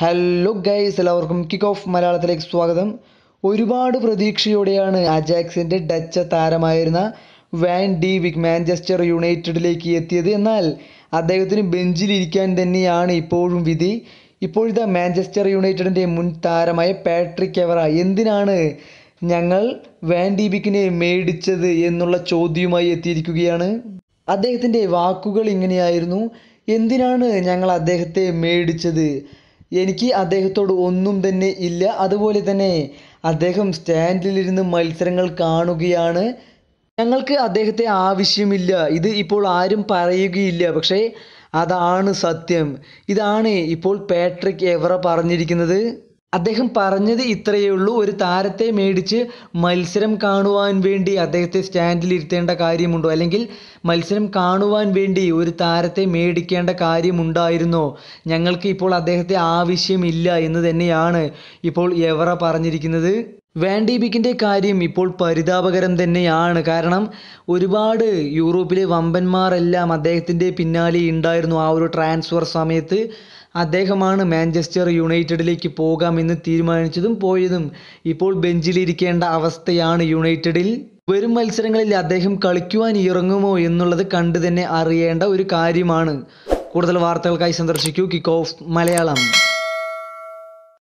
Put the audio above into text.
hello guys എല്ലാവർക്കും kick off മലയാളത്തിലേക്ക് സ്വാഗതം ഒരുപാട് പ്രതീക്ഷയോടെയാണ് അജാക്സിൻ്റെ ഡച്ച് താരമായിരുന്ന വാൻ ഡി വിക് മാഞ്ചസ്റ്റർ യുണൈറ്റഡിലേക്ക് എത്തിയത് എന്നാൽ അദ്ദേഹത്തിന് ബെഞ്ചിലിരിക്കാൻ തന്നെയാണ് ഇപ്പോഴും വിധി ഇപ്പോഴത്തെ മാഞ്ചസ്റ്റർ യുണൈറ്റഡിൻ്റെ മുൻ താരമായ പാട്രിക് എവറ എന്തിനാണ് ഞങ്ങൾ വാൻ ഡി വിക്കിനെ മേടിച്ചത് എന്നുള്ള ചോദ്യവുമായി എത്തിയിരിക്കുകയാണ് അദ്ദേഹത്തിൻ്റെ വാക്കുകൾ ഇങ്ങനെയായിരുന്നു എന്തിനാണ് ഞങ്ങൾ അദ്ദേഹത്തെ മേടിച്ചത് എനിക്ക് അദ്ദേഹത്തോട് ഒന്നും തന്നെ ഇല്ല അതുപോലെ തന്നെ അദ്ദേഹം സ്റ്റാൻഡിലിരുന്ന് മത്സരങ്ങൾ കാണുകയാണ് ഞങ്ങൾക്ക് അദ്ദേഹത്തെ ആവശ്യമില്ല ഇത് ഇപ്പോൾ ആരും പറയുകയില്ല പക്ഷേ അതാണ് സത്യം ഇതാണ് ഇപ്പോൾ പാട്രിക് എവറ പറഞ്ഞിരിക്കുന്നത് അദ്ദേഹം പറഞ്ഞത് ഇത്രയേ ഉള്ളൂ ഒരു താരത്തെ മേടിച്ച് മത്സരം കാണുവാൻ വേണ്ടി അദ്ദേഹത്തെ സ്റ്റാൻഡിൽ ഇരുത്തേണ്ട കാര്യമുണ്ടോ അല്ലെങ്കിൽ മത്സരം കാണുവാൻ വേണ്ടി ഒരു താരത്തെ മേടിക്കേണ്ട കാര്യമുണ്ടായിരുന്നോ ഞങ്ങൾക്ക് ഇപ്പോൾ അദ്ദേഹത്തെ ആവശ്യമില്ല എന്ന് തന്നെയാണ് ഇപ്പോൾ എവറ പറഞ്ഞിരിക്കുന്നത് വാൻഡി ബിക്കിൻ്റെ കാര്യം ഇപ്പോൾ പരിതാപകരം തന്നെയാണ് കാരണം ഒരുപാട് യൂറോപ്പിലെ വമ്പന്മാരെല്ലാം അദ്ദേഹത്തിൻ്റെ പിന്നാലെ ഉണ്ടായിരുന്നു ആ ഒരു ട്രാൻസ്ഫർ സമയത്ത് അദ്ദേഹമാണ് മാഞ്ചസ്റ്റർ യുണൈറ്റഡിലേക്ക് പോകാമെന്ന് തീരുമാനിച്ചതും പോയതും ഇപ്പോൾ ബെഞ്ചിലിരിക്കേണ്ട അവസ്ഥയാണ് യുണൈറ്റഡിൽ വരും മത്സരങ്ങളിൽ അദ്ദേഹം കളിക്കുവാൻ ഇറങ്ങുമോ എന്നുള്ളത് കണ്ടു തന്നെ അറിയേണ്ട ഒരു കാര്യമാണ് കൂടുതൽ വാർത്തകൾക്കായി സന്ദർശിക്കൂ കിക്ക് ഓഫ് മലയാളം